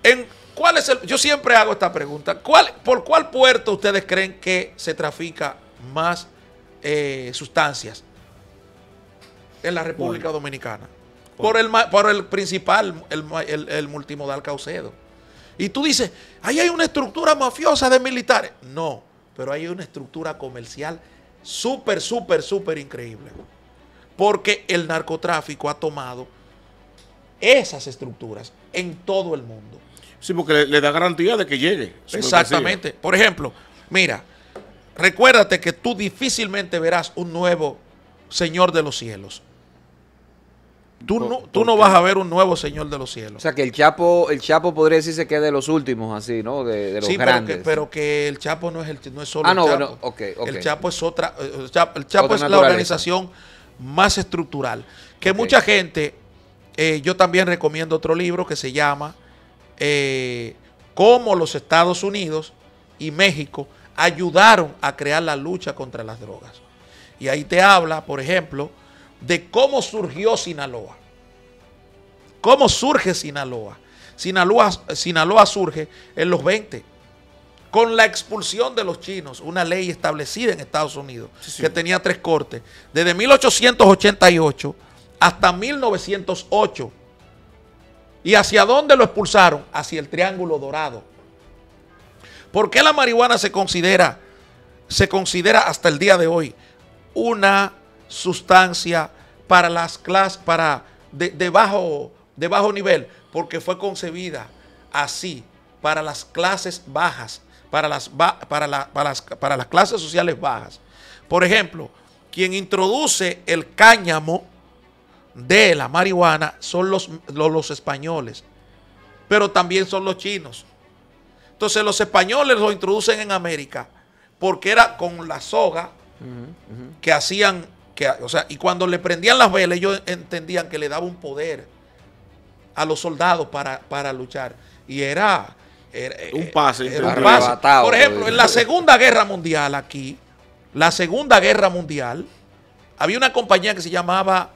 en cuál es yo siempre hago esta pregunta, ¿cuál, ¿por cuál puerto ustedes creen que se trafica más eh, sustancias en la República Dominicana? Por el, por el, principal, el, el, multimodal Caucedo. Y tú dices, ahí hay una estructura mafiosa de militares. No, pero hay una estructura comercial súper, súper, súper increíble. Porque el narcotráfico ha tomado esas estructuras en todo el mundo. Sí, porque le, da garantía de que llegue. Exactamente. Por ejemplo, mira, recuérdate que tú difícilmente verás un nuevo Señor de los cielos. Tú no, vas a ver un nuevo Señor de los Cielos. O sea, que el Chapo, el Chapo podría decirse que es de los últimos, así, ¿no? De, los sí, grandes. Pero que, el Chapo no es, el, no solo ah, no, el Chapo. Bueno, El Chapo es otra, eh, el Chapo, es la organización más estructural. Que mucha gente, eh, yo también recomiendo otro libro que se llama eh, Cómo los Estados Unidos y México ayudaron a crear la lucha contra las drogas. Y ahí te habla, por ejemplo, de cómo surgió Sinaloa. ¿Cómo surge Sinaloa? Sinaloa? Sinaloa surge en los 20, con la expulsión de los chinos, una ley establecida en Estados Unidos, que tenía tres cortes, desde 1888 hasta 1908. ¿Y hacia dónde lo expulsaron? Hacia el Triángulo Dorado. ¿Por qué la marihuana se considera, se considera hasta el día de hoy una sustancia para las clases, para de, de, bajo, de bajo nivel, porque fue concebida así, para las clases bajas, para las, para, la, para, las, para las clases sociales bajas. Por ejemplo, quien introduce el cáñamo de la marihuana son los, los, españoles, pero también son los chinos. Entonces los españoles lo introducen en América porque era con la soga que hacían o sea, y cuando le prendían las velas, ellos entendían que le daba un poder a los soldados para, luchar. Y era, eh, un pase. un pase. Por ejemplo, en la Segunda Guerra Mundial aquí, la Segunda Guerra Mundial, había una compañía que se llamaba,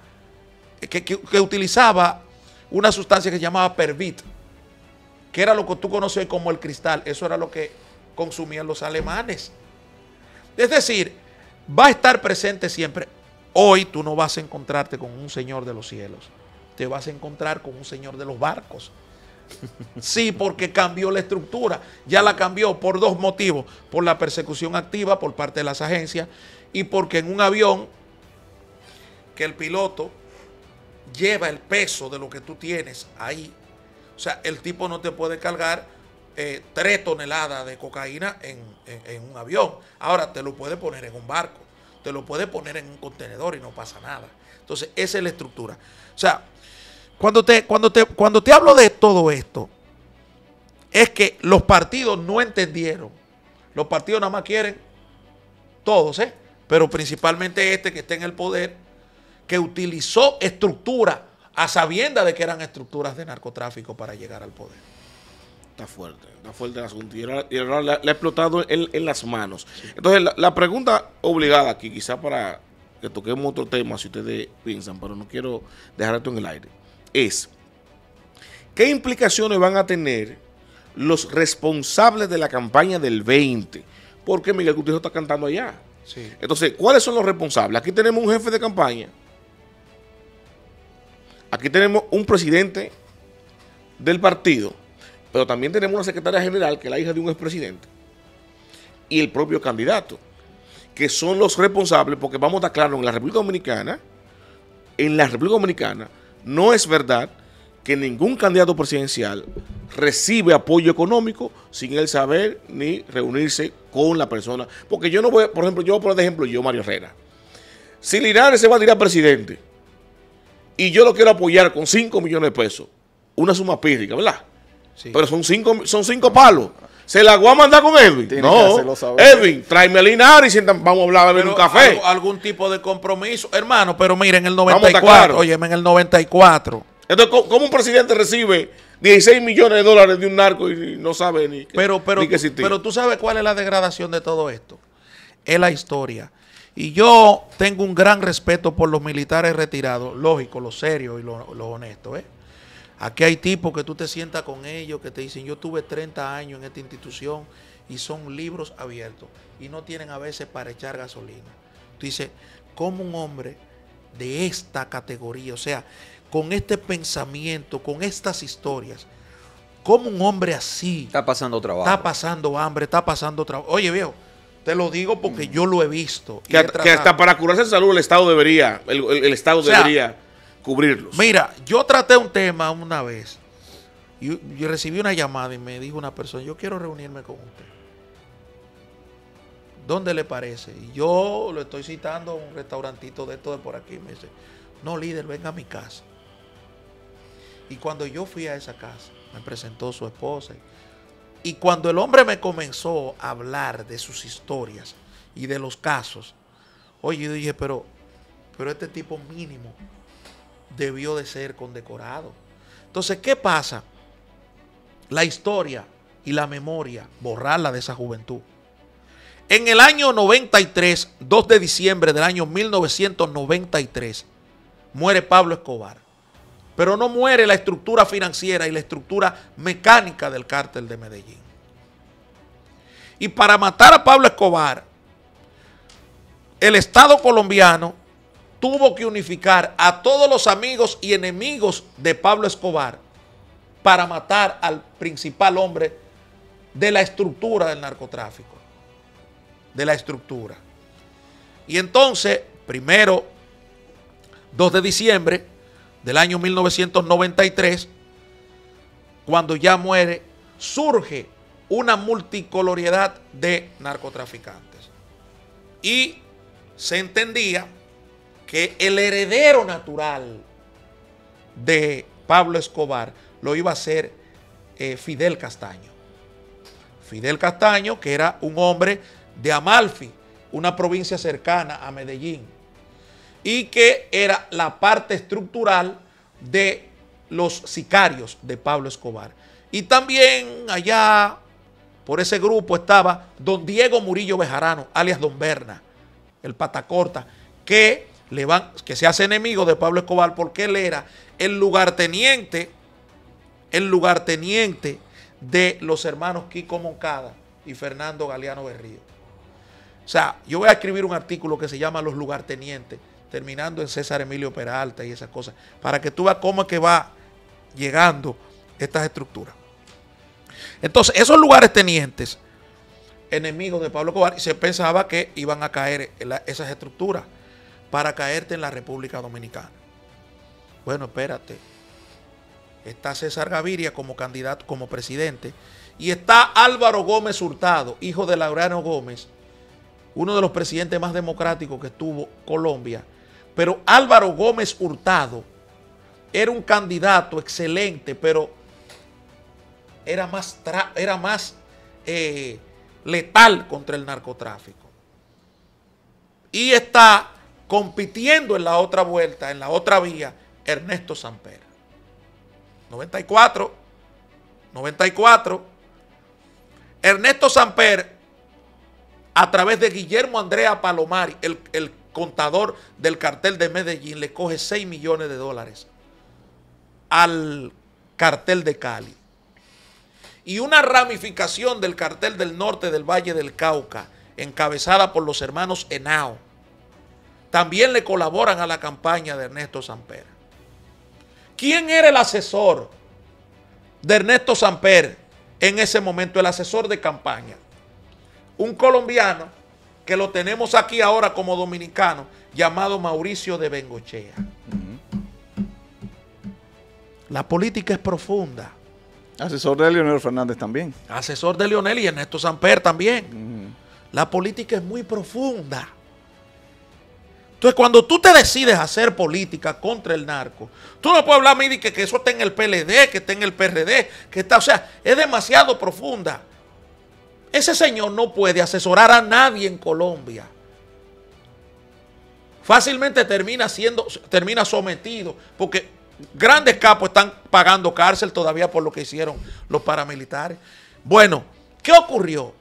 que, que utilizaba una sustancia que se llamaba Pervit, que era lo que tú conoces como el cristal. Eso era lo que consumían los alemanes. Es decir, va a estar presente siempre. Hoy tú no vas a encontrarte con un Señor de los cielos. Te vas a encontrar con un Señor de los barcos. Sí, porque cambió la estructura. Ya la cambió por dos motivos. Por la persecución activa por parte de las agencias y porque en un avión que el piloto lleva el peso de lo que tú tienes ahí. O sea, el tipo no te puede cargar eh, tres toneladas de cocaína en, en un avión. Ahora te lo puede poner en un barco te lo puedes poner en un contenedor y no pasa nada. Entonces, esa es la estructura. O sea, cuando te, cuando te, cuando te hablo de todo esto, es que los partidos no entendieron. Los partidos nada más quieren, todos, ¿eh? pero principalmente este que está en el poder, que utilizó estructura a sabienda de que eran estructuras de narcotráfico para llegar al poder. Está fuerte, está fuerte el asunto. Y le ha explotado en, en, las manos. Entonces, la, pregunta obligada aquí, quizá para que toquemos otro tema, si ustedes piensan, pero no quiero dejar esto en el aire, es, ¿qué implicaciones van a tener los responsables de la campaña del 20? Porque Miguel Gutiérrez está cantando allá. Entonces, ¿cuáles son los responsables? Aquí tenemos un jefe de campaña. Aquí tenemos un presidente del partido pero también tenemos una secretaria general que es la hija de un expresidente y el propio candidato, que son los responsables, porque vamos a estar claros, en la República Dominicana, en la República Dominicana, no es verdad que ningún candidato presidencial recibe apoyo económico sin él saber ni reunirse con la persona. Porque yo no voy, por ejemplo, yo voy a poner de ejemplo yo, Mario Herrera. Si Linares se va a tirar presidente y yo lo quiero apoyar con 5 millones de pesos, una suma pírrica, ¿verdad? Pero son cinco, son cinco palos. ¿Se la voy a mandar con Edwin? Tiene no, Edwin, tráeme Linares y vamos a hablar a un café. Algún tipo de compromiso. Hermano, pero miren en el 94, oye, en el 94. Entonces, ¿cómo un presidente recibe 16 millones de dólares de un narco y no sabe ni, pero, pero, que Pero tú sabes cuál es la degradación de todo esto. Es la historia. Y yo tengo un gran respeto por los militares retirados, lógico, lo serio y los lo honesto, ¿eh? Aquí hay tipos que tú te sientas con ellos, que te dicen, yo tuve 30 años en esta institución y son libros abiertos y no tienen a veces para echar gasolina. Tú dices, ¿cómo un hombre de esta categoría, o sea, con este pensamiento, con estas historias, cómo un hombre así... Está pasando trabajo. Está pasando hambre, está pasando trabajo. Oye, viejo, te lo digo porque mm. yo lo he visto. Que, hasta para curarse la salud el Estado debería, el, Estado debería cubrirlos. Mira, yo traté un tema una vez. y recibí una llamada y me dijo una persona, yo quiero reunirme con usted. ¿Dónde le parece? Y yo lo estoy citando a un restaurantito de todo de por aquí. Me dice, no líder, venga a mi casa. Y cuando yo fui a esa casa, me presentó su esposa. Y cuando el hombre me comenzó a hablar de sus historias y de los casos, oye, yo dije, pero, pero este tipo mínimo debió de ser condecorado. Entonces, ¿qué pasa? La historia y la memoria, borrarla de esa juventud. En el año 93, 2 de diciembre del año 1993, muere Pablo Escobar. Pero no muere la estructura financiera y la estructura mecánica del cártel de Medellín. Y para matar a Pablo Escobar, el Estado colombiano tuvo que unificar a todos los amigos y enemigos de Pablo Escobar para matar al principal hombre de la estructura del narcotráfico. De la estructura. Y entonces, primero, 2 de diciembre del año 1993, cuando ya muere, surge una multicoloriedad de narcotraficantes. Y se entendía que el heredero natural de Pablo Escobar lo iba a ser eh, Fidel Castaño. Fidel Castaño, que era un hombre de Amalfi, una provincia cercana a Medellín, y que era la parte estructural de los sicarios de Pablo Escobar. Y también allá por ese grupo estaba don Diego Murillo Bejarano, alias Don Berna, el patacorta, que que se hace enemigo de Pablo Escobar porque él era el lugarteniente, el lugarteniente de los hermanos Kiko Moncada y Fernando Galeano Berrío. O sea, yo voy a escribir un artículo que se llama Los lugartenientes, terminando en César Emilio Peralta y esas cosas, para que tú veas cómo es que va llegando estas estructuras. Entonces, esos lugares tenientes, enemigos de Pablo y se pensaba que iban a caer esas estructuras para caerte en la República Dominicana. Bueno, espérate. Está César Gaviria como candidato, como presidente. Y está Álvaro Gómez Hurtado, hijo de Laureano Gómez, uno de los presidentes más democráticos que tuvo Colombia. Pero Álvaro Gómez Hurtado era un candidato excelente, pero era más, era más eh, letal contra el narcotráfico. Y está compitiendo en la otra vuelta, en la otra vía, Ernesto Samper. 94, 94. Ernesto Samper, a través de Guillermo Andrea Palomari, el, el contador del cartel de Medellín, le coge 6 millones de dólares al cartel de Cali. Y una ramificación del cartel del norte del Valle del Cauca, encabezada por los hermanos Enao también le colaboran a la campaña de Ernesto Samper. ¿Quién era el asesor de Ernesto Samper en ese momento? El asesor de campaña. Un colombiano que lo tenemos aquí ahora como dominicano, llamado Mauricio de Bengochea. La política es profunda. Asesor de Leonel Fernández también. Asesor de Leonel y Ernesto Samper también. La política es muy profunda. Entonces, cuando tú te decides hacer política contra el narco, tú no puedes hablar, y que, que eso está en el PLD, que está en el PRD, que está, o sea, es demasiado profunda. Ese señor no puede asesorar a nadie en Colombia. Fácilmente termina siendo, termina sometido, porque grandes capos están pagando cárcel todavía por lo que hicieron los paramilitares. Bueno, ¿qué ocurrió?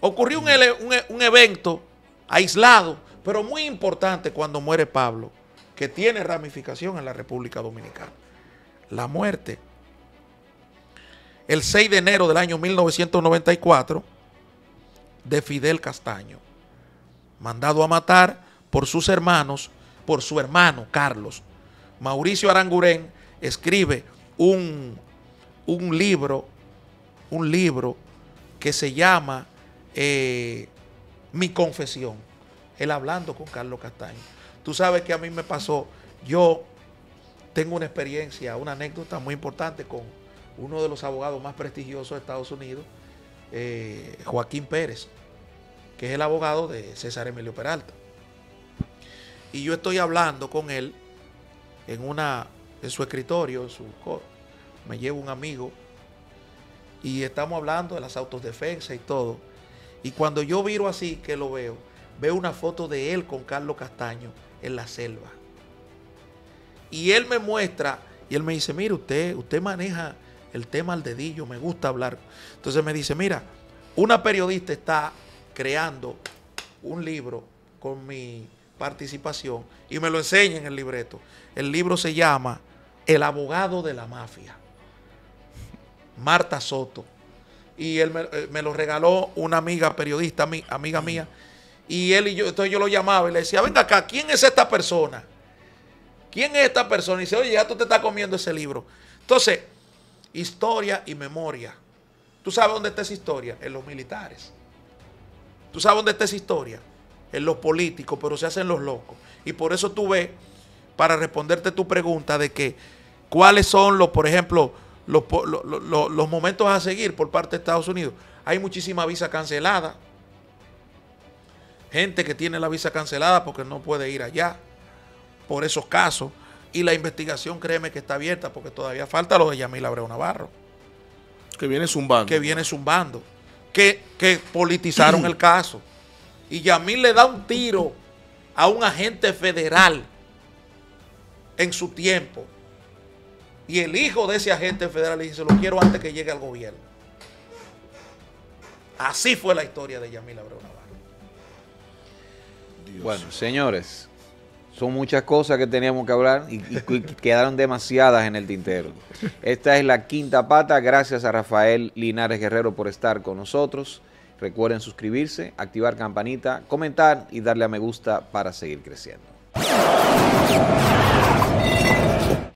Ocurrió un e, evento aislado pero muy importante cuando muere Pablo, que tiene ramificación en la República Dominicana. La muerte. El 6 de enero del año 1994, de Fidel Castaño, mandado a matar por sus hermanos, por su hermano Carlos. Mauricio Aranguren escribe un, libro, un libro que se llama eh, Mi Confesión él hablando con Carlos Castaño. Tú sabes que a mí me pasó, yo tengo una experiencia, una anécdota muy importante con uno de los abogados más prestigiosos de Estados Unidos, eh, Joaquín Pérez, que es el abogado de César Emilio Peralta. Y yo estoy hablando con él en, una, en su escritorio, su me llevo un amigo y estamos hablando de las autodefensas y todo. Y cuando yo viro así, que lo veo, veo una foto de él con Carlos Castaño en la selva. Y él me muestra, y él me dice, mira usted, usted maneja el tema al dedillo, me gusta hablar. Entonces me dice, mira, una periodista está creando un libro con mi participación y me lo enseña en el libreto. El libro se llama El abogado de la mafia, Marta Soto. Y él me, eh, me lo regaló una amiga periodista, amiga mía. Y él y yo, entonces yo lo llamaba y le decía, venga acá, ¿quién es esta persona? ¿Quién es esta persona? Y dice, oye, ya tú te estás comiendo ese libro. Entonces, historia y memoria. ¿Tú sabes dónde está esa historia? En los militares. ¿Tú sabes dónde está esa historia? En los políticos, pero se hacen los locos. Y por eso tú ves, para responderte tu pregunta de que, ¿cuáles son los, por ejemplo, los, momentos a seguir por parte de Estados Unidos? Hay muchísima visa cancelada gente que tiene la visa cancelada porque no puede ir allá por esos casos. Y la investigación, créeme que está abierta porque todavía falta lo de Yamil Abreu Navarro. Que viene zumbando. Que viene zumbando. Que, que politizaron el caso. Y Yamil le da un tiro a un agente federal en su tiempo. Y el hijo de ese agente federal le dice, lo quiero antes que llegue al gobierno. Así fue la historia de Yamil Abreu Navarro. Bueno, señores, son muchas cosas que teníamos que hablar y, quedaron demasiadas en el tintero. Esta es la quinta pata. Gracias a Rafael Linares Guerrero por estar con nosotros. Recuerden suscribirse, activar campanita, comentar y darle a me gusta para seguir creciendo.